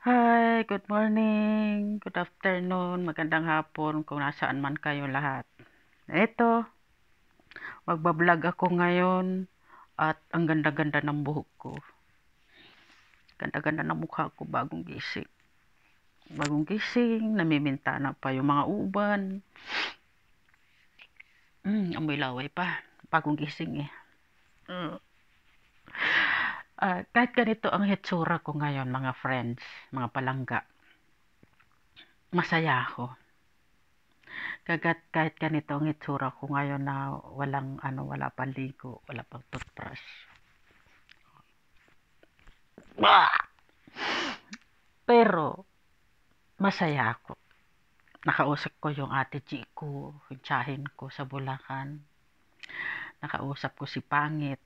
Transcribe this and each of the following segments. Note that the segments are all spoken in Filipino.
Hi, good morning, good afternoon, magandang hapon kung nasaan man kayo lahat. Ito, magbablog ako ngayon at ang ganda-ganda ng buhok ko. Ganda-ganda ng mukha ko bagong gising. Bagong gising, namiminta na pa yung mga uban. Mm, amoy laway pa. Bagong gising eh. Mm uh, kahit ganito ang hetsura ko ngayon, mga friends, mga palangga, masaya ako. Kagat, kahit ganito ang hitsura ko ngayon na walang ano, wala pang ligo, wala pang toothbrush. Bah! Pero, masaya ako. Nakausap ko yung ate G ko, yung ko sa Bulacan. Nakausap ko si Pangit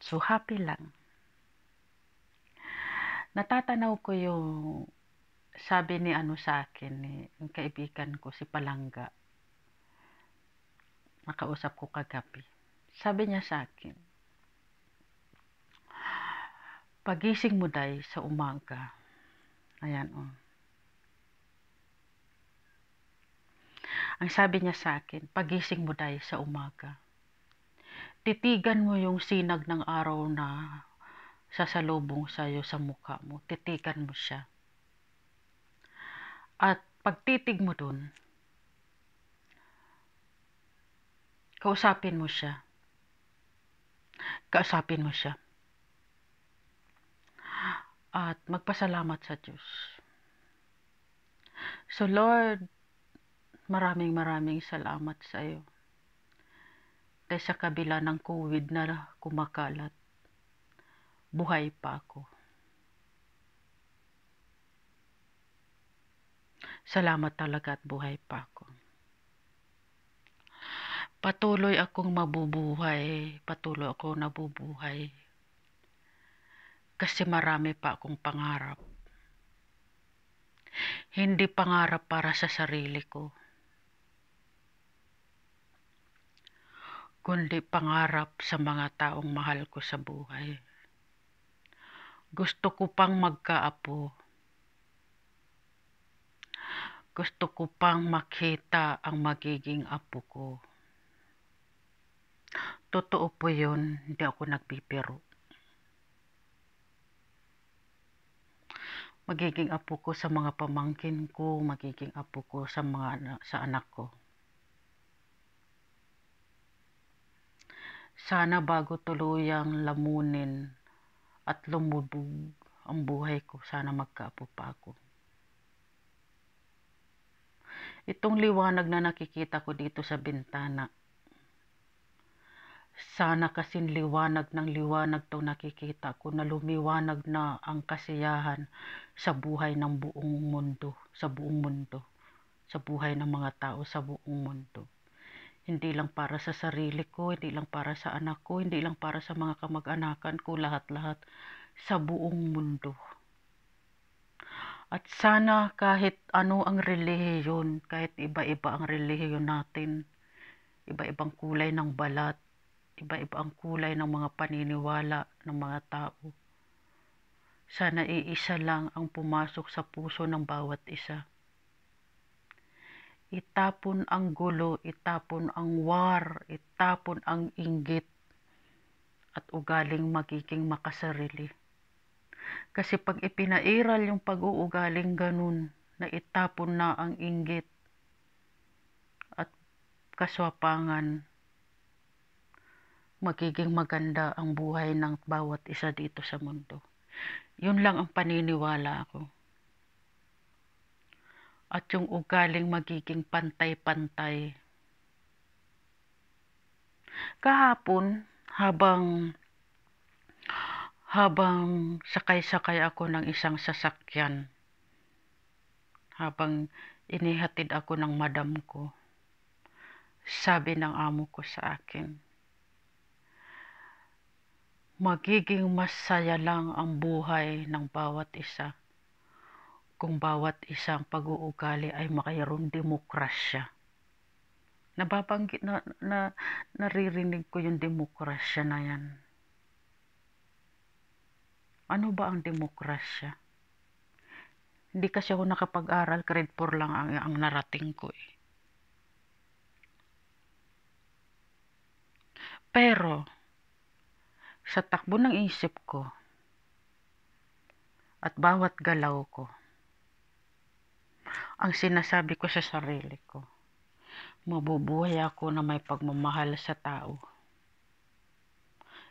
So, happy lang. Natatanaw ko yung sabi ni ano sa akin, ni, yung kaibigan ko, si Palanga. Nakausap ko kagabi. Sabi niya sa akin, pagising mo day sa umaga. Ayan o. Oh. Ang sabi niya sa akin, pagising mo day sa umaga titigan mo yung sinag ng araw na sasalubong sa'yo sa mukha mo. Titigan mo siya. At pagtitig mo dun, kausapin mo siya. Kausapin mo siya. At magpasalamat sa Diyos. So Lord, maraming maraming salamat sa iyo. Kahit sa kabila ng COVID na kumakalat, buhay pa ako. Salamat talaga at buhay pa ako. Patuloy akong mabubuhay, patuloy ako nabubuhay. Kasi marami pa akong pangarap. Hindi pangarap para sa sarili ko kundi pangarap sa mga taong mahal ko sa buhay. Gusto ko pang magkaapo. Gusto ko pang makita ang magiging apo ko. Totoo po yun, hindi ako nagbibiro. Magiging apo ko sa mga pamangkin ko, magiging apo ko sa mga sa anak ko. Sana bago tuluyang lamunin at lumubog ang buhay ko, sana magkaapo pa ako. Itong liwanag na nakikita ko dito sa bintana, sana kasing liwanag ng liwanag to nakikita ko na lumiwanag na ang kasiyahan sa buhay ng buong mundo, sa buong mundo, sa buhay ng mga tao sa buong mundo. Hindi lang para sa sarili ko, hindi lang para sa anak ko, hindi lang para sa mga kamag-anakan ko, lahat-lahat sa buong mundo. At sana kahit ano ang relihiyon, kahit iba-iba ang relihiyon natin, iba-ibang kulay ng balat, iba-iba ang kulay ng mga paniniwala ng mga tao. Sana iisa lang ang pumasok sa puso ng bawat isa. Itapon ang gulo, itapon ang war, itapon ang inggit at ugaling magiging makasarili. Kasi pag ipinairal yung pag-uugaling ganun, na itapon na ang inggit at kaswapangan, magiging maganda ang buhay ng bawat isa dito sa mundo. Yun lang ang paniniwala ko at yung ugaling magiging pantay-pantay. Kahapon, habang habang sakay-sakay ako ng isang sasakyan, habang inihatid ako ng madam ko, sabi ng amo ko sa akin, magiging masaya lang ang buhay ng bawat isa kung bawat isang pag-uugali ay makayarong demokrasya. Nababanggit na, na naririnig ko yung demokrasya na yan. Ano ba ang demokrasya? Hindi kasi ako nakapag-aral, grade 4 lang ang, ang narating ko eh. Pero, sa takbo ng isip ko, at bawat galaw ko, ang sinasabi ko sa sarili ko. Mabubuhay ako na may pagmamahal sa tao.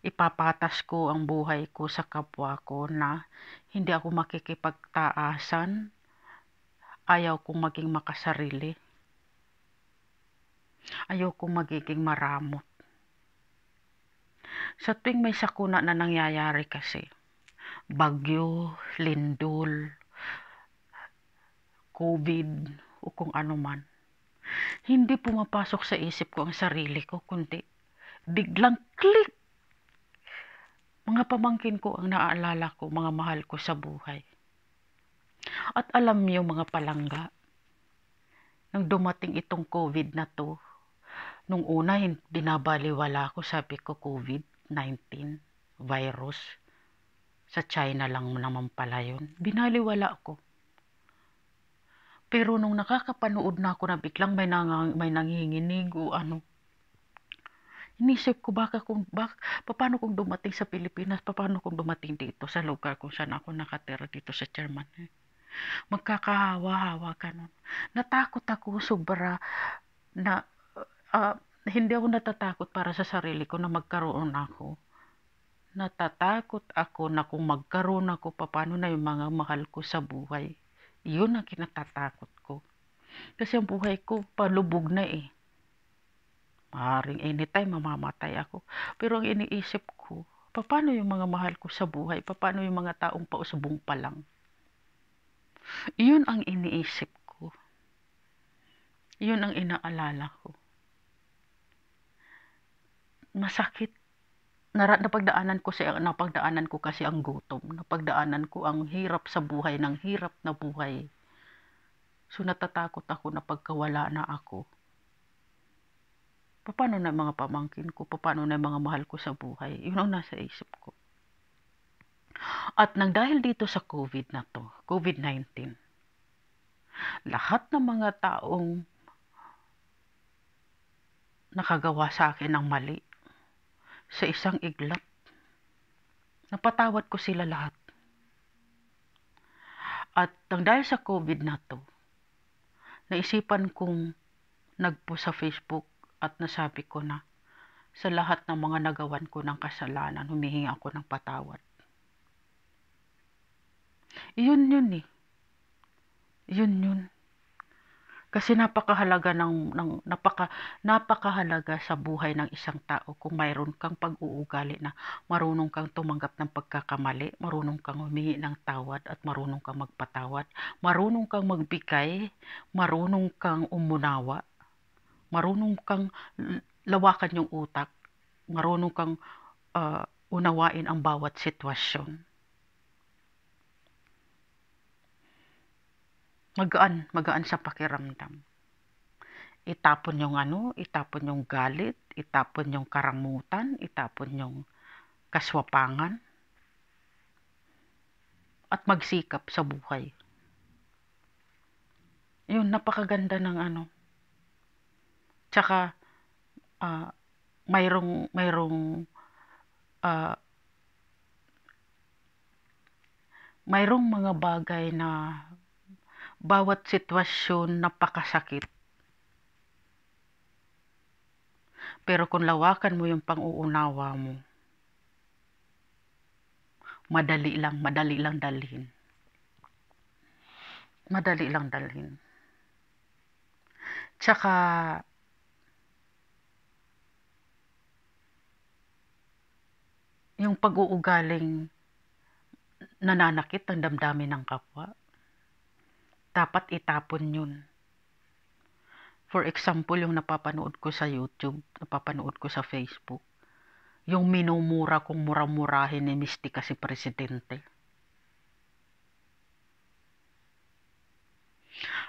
Ipapatas ko ang buhay ko sa kapwa ko na hindi ako makikipagtaasan. Ayaw kong maging makasarili. Ayaw kong magiging maramot. Sa tuwing may sakuna na nangyayari kasi, bagyo, lindol, COVID o kung ano man. Hindi pumapasok sa isip ko ang sarili ko, kundi biglang click. Mga pamangkin ko ang naaalala ko, mga mahal ko sa buhay. At alam niyo mga palangga, nang dumating itong COVID na to, nung una binabaliwala ko, sabi ko COVID-19 virus. Sa China lang naman pala yun. Binaliwala ko. Pero nung nakakapanood na ako na biglang may, nang, may nanginginig o ano, inisip ko baka kung bak, paano kung dumating sa Pilipinas, paano kung dumating dito sa lugar kung saan ako nakatira dito sa Germany. Magkakahawa-hawa ka nun. Natakot ako sobra na uh, hindi ako natatakot para sa sarili ko na magkaroon ako. Natatakot ako na kung magkaroon ako, paano na yung mga mahal ko sa buhay. Yun ang kinakatakot ko. Kasi ang buhay ko palubog na eh. Maring anytime mamamatay ako. Pero ang iniisip ko, paano yung mga mahal ko sa buhay? Paano yung mga taong pausubong pa lang? Yun ang iniisip ko. Yun ang inaalala ko. Masakit nara, napagdaanan ko siya, napagdaanan ko kasi ang gutom, napagdaanan ko ang hirap sa buhay ng hirap na buhay. So natatakot ako na pagkawala na ako. Paano na mga pamangkin ko? Paano na mga mahal ko sa buhay? Yun ang nasa isip ko. At nang dahil dito sa COVID na to, COVID-19, lahat ng mga taong nakagawa sa akin ng mali, sa isang iglap. Napatawad ko sila lahat. At nang dahil sa COVID na to, naisipan kong nagpo sa Facebook at nasabi ko na sa lahat ng mga nagawan ko ng kasalanan, humihingi ako ng patawad. Iyon yun eh. Yun yun. Kasi napakahalaga ng, ng napaka napakahalaga sa buhay ng isang tao kung mayroon kang pag-uugali na marunong kang tumanggap ng pagkakamali, marunong kang humingi ng tawad at marunong kang magpatawad, marunong kang magbigay, marunong kang umunawa, marunong kang lawakan yung utak, marunong kang uh, unawain ang bawat sitwasyon. magaan, magaan sa pakiramdam. Itapon yung ano, itapon yung galit, itapon yung karamutan, itapon yung kaswapangan. At magsikap sa buhay. Yun, napakaganda ng ano. Tsaka, uh, mayroong, mayroong, uh, mayroong mga bagay na bawat sitwasyon napakasakit. Pero kung lawakan mo yung pang-uunawa mo, madali lang, madali lang dalhin. Madali lang dalhin. Tsaka, yung pag-uugaling nananakit ng damdamin ng kapwa dapat itapon yun. For example, yung napapanood ko sa YouTube, napapanood ko sa Facebook, yung minumura kong mura ni Mistika si Presidente.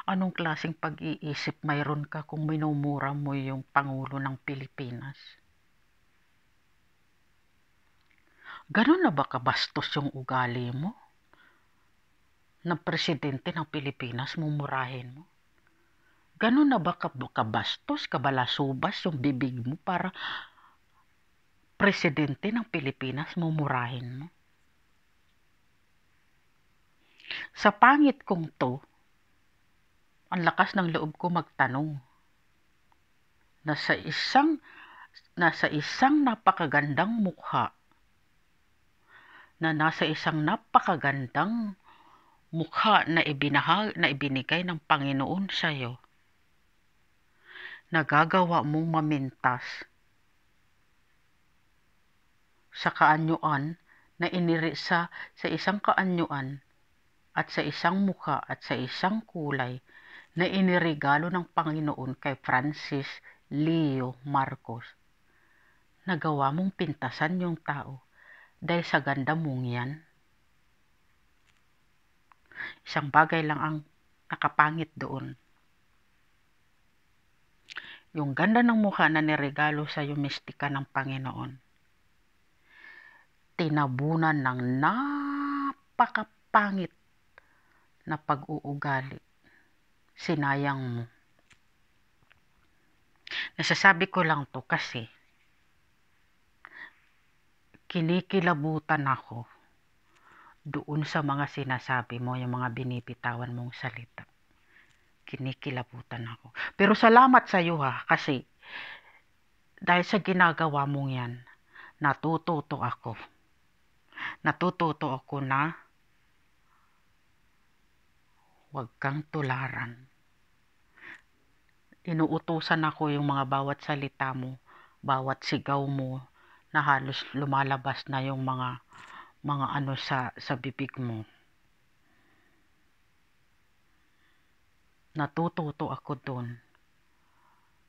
Anong klaseng pag-iisip mayroon ka kung minumura mo yung Pangulo ng Pilipinas? Ganun na ba kabastos yung ugali mo? na presidente ng Pilipinas mumurahin mo? Ganun na ba kabastos, kabalasubas yung bibig mo para presidente ng Pilipinas mumurahin mo? Sa pangit kong to, ang lakas ng loob ko magtanong na sa isang na sa isang napakagandang mukha na nasa isang napakagandang mukha na ibinahag na ibinigay ng Panginoon sa iyo. Nagagawa mong mamintas sa kaanyuan na inirisa sa isang kaanyuan at sa isang mukha at sa isang kulay na iniregalo ng Panginoon kay Francis Leo Marcos. Nagawa mong pintasan yung tao dahil sa ganda mong yan. Isang bagay lang ang nakapangit doon. Yung ganda ng mukha na niregalo sa iyo mistika ng Panginoon. Tinabunan ng napakapangit na pag-uugali. Sinayang mo. Nasasabi ko lang to kasi kinikilabutan ako doon sa mga sinasabi mo, yung mga binibitawan mong salita. Kinikilabutan ako. Pero salamat sa iyo ha, kasi dahil sa ginagawa mong yan, natututo ako. Natututo ako na huwag kang tularan. Inuutusan ako yung mga bawat salita mo, bawat sigaw mo, na halos lumalabas na yung mga mga ano sa, sa bibig mo. Natututo ako doon.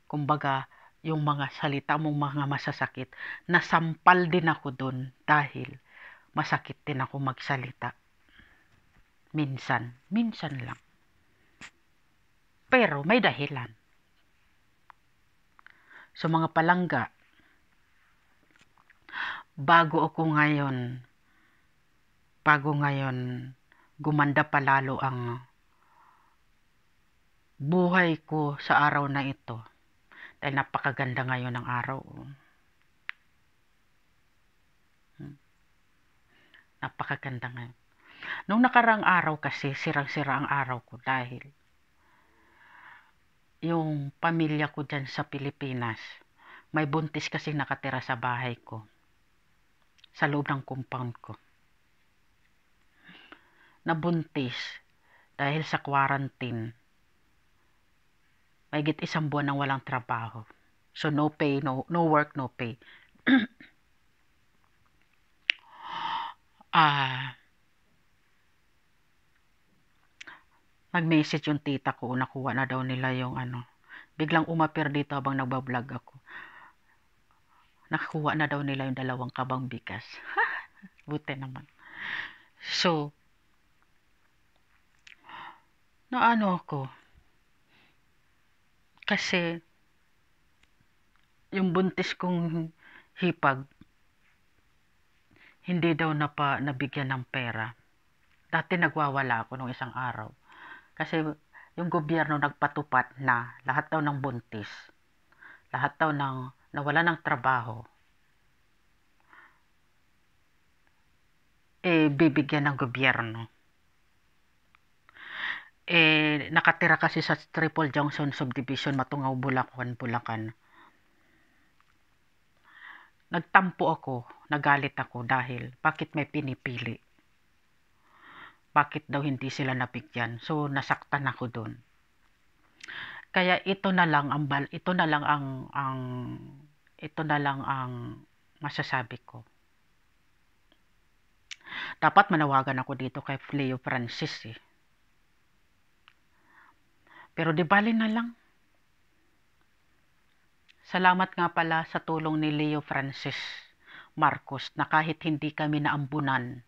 Kumbaga, yung mga salita mong mga masasakit, nasampal din ako doon dahil masakit din ako magsalita. Minsan, minsan lang. Pero may dahilan. so, mga palangga, bago ako ngayon bago ngayon gumanda pa lalo ang buhay ko sa araw na ito. Dahil napakaganda ngayon ng araw. Hmm. Napakaganda ngayon. Nung nakarang araw kasi, sirang-sira ang araw ko dahil yung pamilya ko dyan sa Pilipinas, may buntis kasi nakatira sa bahay ko, sa loob ng compound ko na buntis dahil sa quarantine. May git isang buwan nang walang trabaho. So no pay, no, no work, no pay. Ah, uh, nag-message yung tita ko, nakuha na daw nila yung ano. Biglang umapir dito habang nagbablog ako. Nakuha na daw nila yung dalawang kabang bigas. Buti naman. So, na ano ako. Kasi, yung buntis kong hipag, hindi daw na pa nabigyan ng pera. Dati nagwawala ako nung isang araw. Kasi yung gobyerno nagpatupat na lahat daw ng buntis, lahat daw ng nawala ng trabaho, eh bibigyan ng gobyerno eh, nakatira kasi sa Triple Junction Subdivision, Matungaw, Bulacan, Bulacan. Nagtampo ako, nagalit ako dahil bakit may pinipili? Bakit daw hindi sila nabigyan? So nasaktan ako doon. Kaya ito na lang ang ito na lang ang ang ito na lang ang masasabi ko. Dapat manawagan ako dito kay Leo Francis eh pero di bali na lang. Salamat nga pala sa tulong ni Leo Francis Marcos na kahit hindi kami naambunan,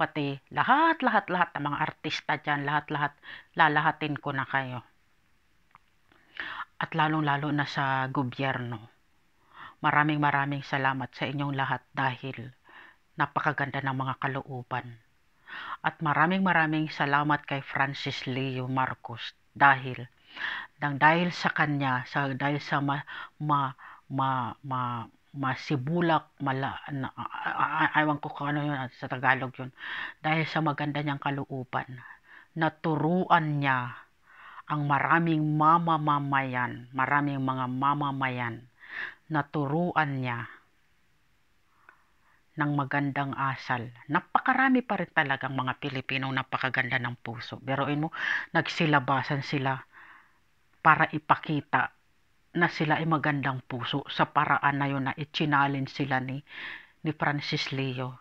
pati lahat-lahat-lahat ng mga artista dyan, lahat-lahat, lalahatin ko na kayo. At lalong-lalo na sa gobyerno. Maraming maraming salamat sa inyong lahat dahil napakaganda ng mga kalooban. At maraming maraming salamat kay Francis Leo Marcos dahil nang dahil sa kanya sa dahil sa ma ma ma, ma masibulak mala na, aywan ko kung ano yun sa Tagalog yun dahil sa maganda niyang kalooban naturuan niya ang maraming mamamamayan maraming mga mamamayan naturuan niya ng magandang asal. Napakarami pa rin talagang mga Pilipinong napakaganda ng puso. Pero mo, nagsilabasan sila para ipakita na sila ay magandang puso sa paraan na yun na itsinalin sila ni, ni Francis Leo.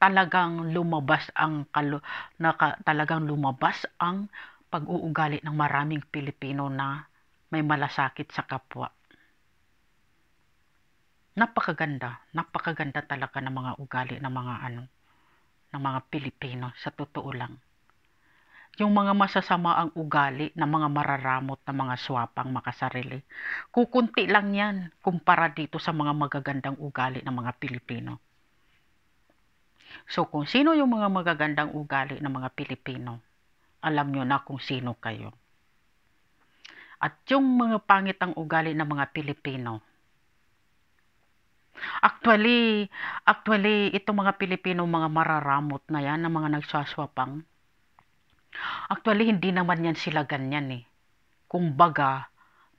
Talagang lumabas ang kalo, naka, talagang lumabas ang pag-uugali ng maraming Pilipino na may malasakit sa kapwa napakaganda, napakaganda talaga ng mga ugali ng mga ano, ng mga Pilipino sa totoo lang. Yung mga masasama ang ugali ng mga mararamot na mga swapang makasarili, kukunti lang yan kumpara dito sa mga magagandang ugali ng mga Pilipino. So kung sino yung mga magagandang ugali ng mga Pilipino, alam nyo na kung sino kayo. At yung mga pangitang ugali ng mga Pilipino, Actually, actually, itong mga Pilipino, mga mararamot na yan, na mga nagsaswapang, actually, hindi naman yan sila ganyan eh. Kung baga,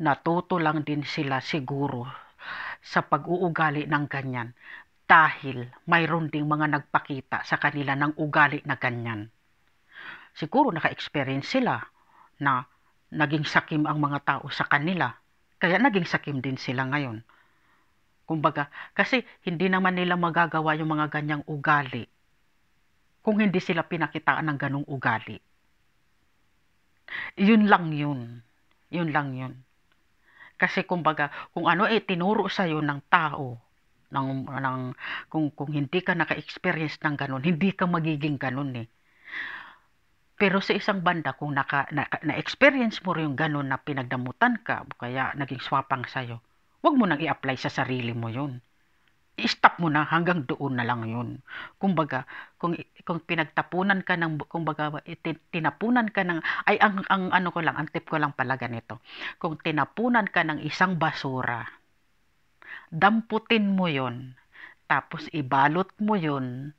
natuto lang din sila siguro sa pag-uugali ng ganyan dahil mayroon ding mga nagpakita sa kanila ng ugali na ganyan. Siguro naka-experience sila na naging sakim ang mga tao sa kanila, kaya naging sakim din sila ngayon. Kumbaga, kasi hindi naman nila magagawa yung mga ganyang ugali kung hindi sila pinakitaan ng ganong ugali. Yun lang yun. Yun lang yun. Kasi kumbaga, kung ano eh, tinuro sa'yo ng tao, ng, ng, kung, kung hindi ka naka-experience ng ganun, hindi ka magiging ganun eh. Pero sa isang banda, kung naka, na, na-experience mo rin yung ganun na pinagdamutan ka, kaya naging swapang sa'yo, Huwag mo nang i-apply sa sarili mo yun. I-stop mo na hanggang doon na lang yun. Kumbaga, kung kung pinagtapunan ka ng kumbaga tinapunan ka ng ay ang ang ano ko lang, ang tip ko lang pala ganito. Kung tinapunan ka ng isang basura, damputin mo 'yon. Tapos ibalot mo 'yon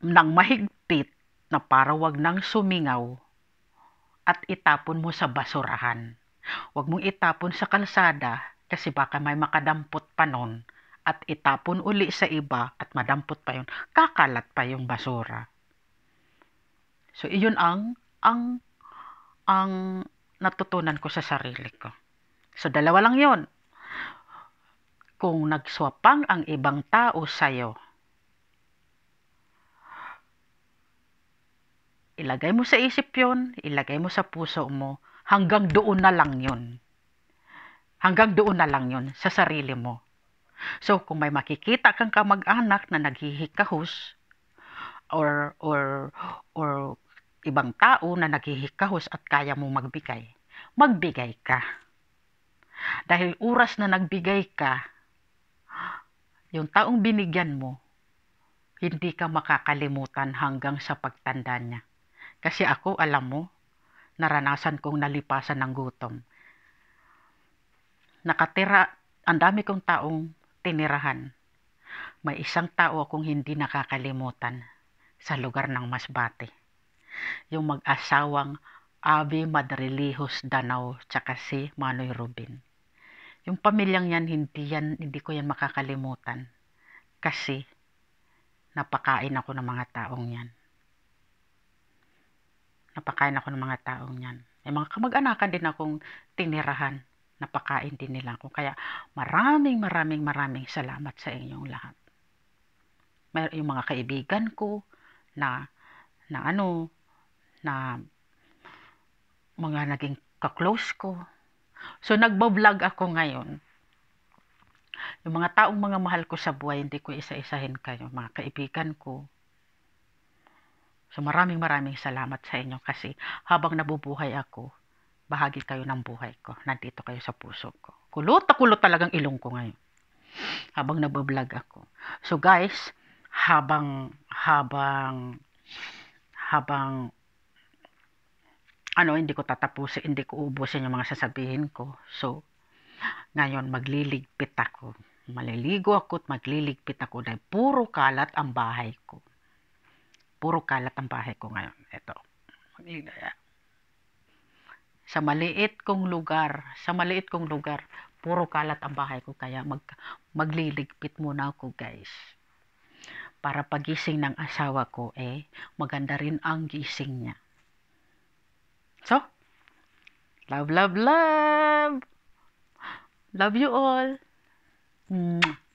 ng mahigpit na para wag nang sumingaw at itapon mo sa basurahan. Huwag mong itapon sa kalsada kasi baka may makadampot pa nun at itapon uli sa iba at madampot pa yun. Kakalat pa yung basura. So, iyon ang, ang, ang natutunan ko sa sarili ko. So, dalawa lang yon Kung nagswapang ang ibang tao sa'yo, ilagay mo sa isip yon ilagay mo sa puso mo, hanggang doon na lang yun. Hanggang doon na lang yun sa sarili mo. So, kung may makikita kang kamag-anak na naghihikahos or, or, or ibang tao na naghihikahos at kaya mo magbigay, magbigay ka. Dahil oras na nagbigay ka, yung taong binigyan mo, hindi ka makakalimutan hanggang sa pagtanda niya. Kasi ako, alam mo, naranasan kong nalipasan ng gutom. Nakatira, ang dami kong taong tinirahan. May isang tao akong hindi nakakalimutan sa lugar ng Masbate. Yung mag-asawang Abi Madrilijos Danaw tsaka si Manoy Rubin. Yung pamilyang yan, hindi, yan, hindi ko yan makakalimutan kasi napakain ako ng mga taong yan. Napakain ako ng mga taong yan. May mga kamag-anakan din akong tinirahan. Napakain din nila ako. Kaya maraming maraming maraming salamat sa inyong lahat. May, yung mga kaibigan ko na, na ano, na mga naging ka-close ko. So nagbo-vlog ako ngayon yung mga taong mga mahal ko sa buhay, hindi ko isa-isahin kayo. Mga kaibigan ko, So maraming maraming salamat sa inyo kasi habang nabubuhay ako, bahagi kayo ng buhay ko. Nandito kayo sa puso ko. Kulot na kulot talagang ilong ko ngayon. Habang nabablog ako. So guys, habang, habang, habang, ano, hindi ko tatapusin, hindi ko ubusin yung mga sasabihin ko. So, ngayon magliligpit ako. Maliligo ako at magliligpit ako dahil puro kalat ang bahay ko Puro kalat ang bahay ko ngayon. Ito. Sa maliit kong lugar, sa maliit kong lugar, puro kalat ang bahay ko kaya mag, magliligpit muna ako guys. Para pagising ng asawa ko eh, maganda rin ang gising niya. So, love, love, love! Love you all! Mwah.